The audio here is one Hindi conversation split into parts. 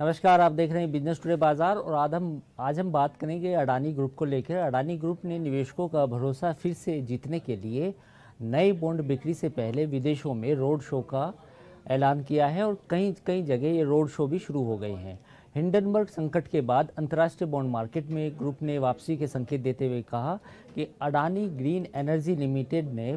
नमस्कार आप देख रहे हैं बिजनेस टुडे बाजार और आज हम आज हम बात करेंगे अडानी ग्रुप को लेकर अडानी ग्रुप ने निवेशकों का भरोसा फिर से जीतने के लिए नए बॉन्ड बिक्री से पहले विदेशों में रोड शो का ऐलान किया है और कई कई जगह ये रोड शो भी शुरू हो गए हैं हिंडनबर्ग संकट के बाद अंतर्राष्ट्रीय बॉन्ड मार्केट में ग्रुप ने वापसी के संकेत देते हुए कहा कि अडानी ग्रीन एनर्जी लिमिटेड ने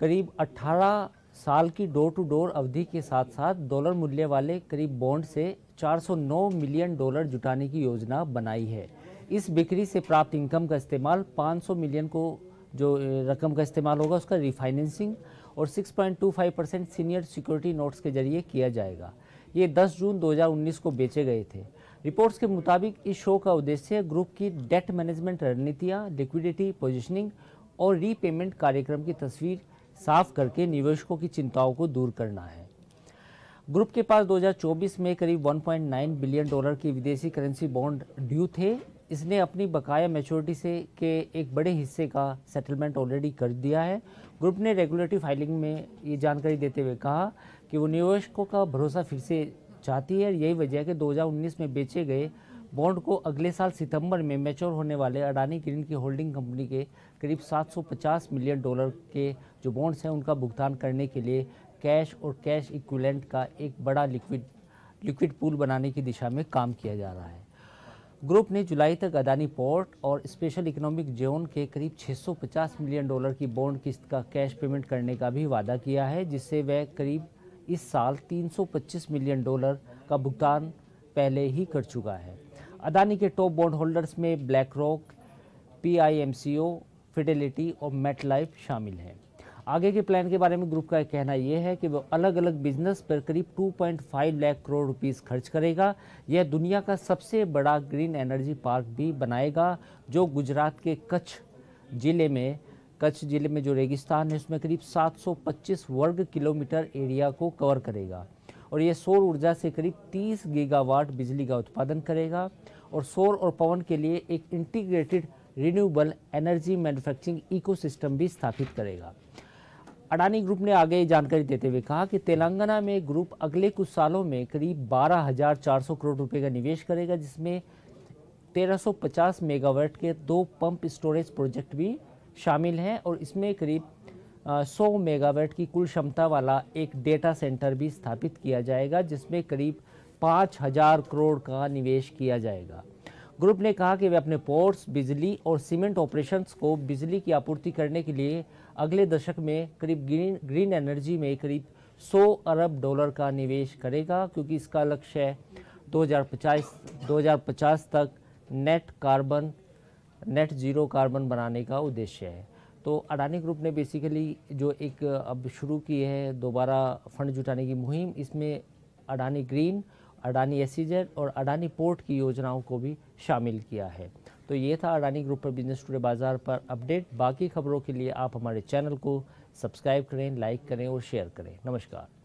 करीब 18 साल की डोर टू डोर अवधि के साथ साथ डॉलर मूल्य वाले करीब बॉन्ड से 409 मिलियन डॉलर जुटाने की योजना बनाई है इस बिक्री से प्राप्त इनकम का इस्तेमाल 500 मिलियन को जो रकम का इस्तेमाल होगा उसका रिफाइनेंसिंग और 6.25 परसेंट सीनियर सिक्योरिटी नोट्स के जरिए किया जाएगा ये 10 जून 2019 को बेचे गए थे रिपोर्ट्स के मुताबिक इस शो का उद्देश्य ग्रुप की डेट मैनेजमेंट रणनीतियाँ लिक्विडिटी पोजिशनिंग और रीपेमेंट कार्यक्रम की तस्वीर साफ करके निवेशकों की चिंताओं को दूर करना है ग्रुप के पास 2024 में करीब 1.9 बिलियन डॉलर की विदेशी करेंसी बॉन्ड ड्यू थे इसने अपनी बकाया मेच्योरिटी से के एक बड़े हिस्से का सेटलमेंट ऑलरेडी कर दिया है ग्रुप ने रेगुलेटरी फाइलिंग में ये जानकारी देते हुए कहा कि वो निवेशकों का भरोसा फिर से चाहती है यही वजह है कि 2019 में बेचे गए बॉन्ड को अगले साल सितंबर में मेच्योर होने वाले अडानी ग्रीन की होल्डिंग कंपनी के करीब 750 मिलियन डॉलर के जो बॉन्ड्स हैं उनका भुगतान करने के लिए कैश और कैश इक्विलेंट का एक बड़ा लिक्विड लिक्विड पूल बनाने की दिशा में काम किया जा रहा है ग्रुप ने जुलाई तक अदानी पोर्ट और स्पेशल इकोनॉमिक जोन के करीब 650 मिलियन डॉलर की बॉन्ड किस्त का कैश पेमेंट करने का भी वादा किया है जिससे वह करीब इस साल 325 मिलियन डॉलर का भुगतान पहले ही कर चुका है अदानी के टॉप बॉन्ड होल्डर्स में ब्लैक रॉक पी फिडेलिटी और मेट लाइफ शामिल हैं आगे के प्लान के बारे में ग्रुप का कहना यह है कि वह अलग अलग बिजनेस पर करीब 2.5 लाख करोड़ रुपीस खर्च करेगा यह दुनिया का सबसे बड़ा ग्रीन एनर्जी पार्क भी बनाएगा जो गुजरात के कच्छ जिले में कच्छ जिले में जो रेगिस्तान है उसमें करीब 725 वर्ग किलोमीटर एरिया को कवर करेगा और यह सौर ऊर्जा से करीब 30 गीगावाट बिजली का उत्पादन करेगा और सौर और पवन के लिए एक integrated renewable energy manufacturing ecosystem भी स्थापित करेगा अडानी ग्रुप ने आगे जानकारी देते हुए कहा कि तेलंगाना में ग्रुप अगले कुछ सालों में करीब 12,400 करोड़ रुपए का निवेश करेगा जिसमें 1350 मेगावाट के दो पंप स्टोरेज प्रोजेक्ट भी शामिल हैं और इसमें करीब 100 मेगावाट की कुल क्षमता वाला एक डेटा सेंटर भी स्थापित किया जाएगा जिसमें करीब 5000 करोड़ का निवेश किया जाएगा ग्रुप ने कहा कि वे अपने पोर्ट्स बिजली और सीमेंट ऑपरेशंस को बिजली की आपूर्ति करने के लिए अगले दशक में करीब ग्रीन ग्रीन एनर्जी में करीब 100 अरब डॉलर का निवेश करेगा क्योंकि इसका लक्ष्य है 2050 2050 तक net carbon net zero carbon बनाने का उद्देश्य है तो अडानी ग्रुप ने बेसिकली जो एक अब शुरू की है दोबारा फंड जुटाने की मुहिम इसमें अडानी ग्रीन अडानी एसीजेड और अडानी पोर्ट की योजनाओं को भी शामिल किया है तो ये था अडानी ग्रुप पर बिजनेस टूडे बाज़ार पर अपडेट बाकी खबरों के लिए आप हमारे चैनल को सब्सक्राइब करें लाइक करें और शेयर करें नमस्कार